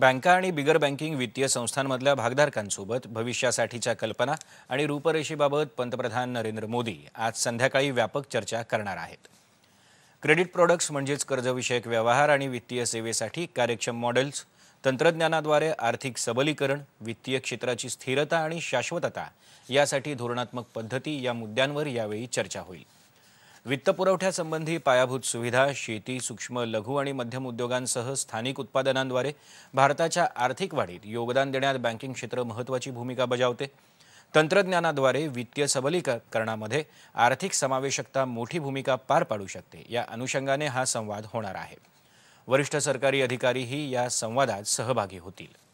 बँका आणि बिगर बँकिंग वित्तीय संस्थांमधल्या भागधारकांसोबत भविष्यासाठीच्या कल्पना आणि रूपरेषेबाबत पंतप्रधान नरेंद्र मोदी आज संध्याकाळी व्यापक चर्चा करणार आहेत क्रेडिट प्रॉडक्ट्स म्हणजेच कर्जविषयक व्यवहार आणि वित्तीय सेवेसाठी कार्यक्षम मॉडेल्स तंत्रज्ञानाद्वारे आर्थिक सबलीकरण वित्तीय क्षेत्राची स्थिरता आणि शाश्वतता यासाठी धोरणात्मक पद्धती या मुद्द्यांवर यावेळी चर्चा होईल वित्तपुरवठ्यासंबंधी पायाभूत सुविधा शेती सूक्ष्म लघु आणि मध्यम उद्योगांसह स्थानिक उत्पादनांद्वारे भारताच्या आर्थिक वाढीत योगदान देण्यात बँकिंग क्षेत्र महत्वाची भूमिका बजावते तंत्रज्ञानाद्वारे वित्तीय सबलीकरणामध्ये आर्थिक समावेशकता मोठी भूमिका पार पाडू शकते या अनुषंगाने हा संवाद होणार आहे वरिष्ठ सरकारी अधिकारीही या संवादात सहभागी होतील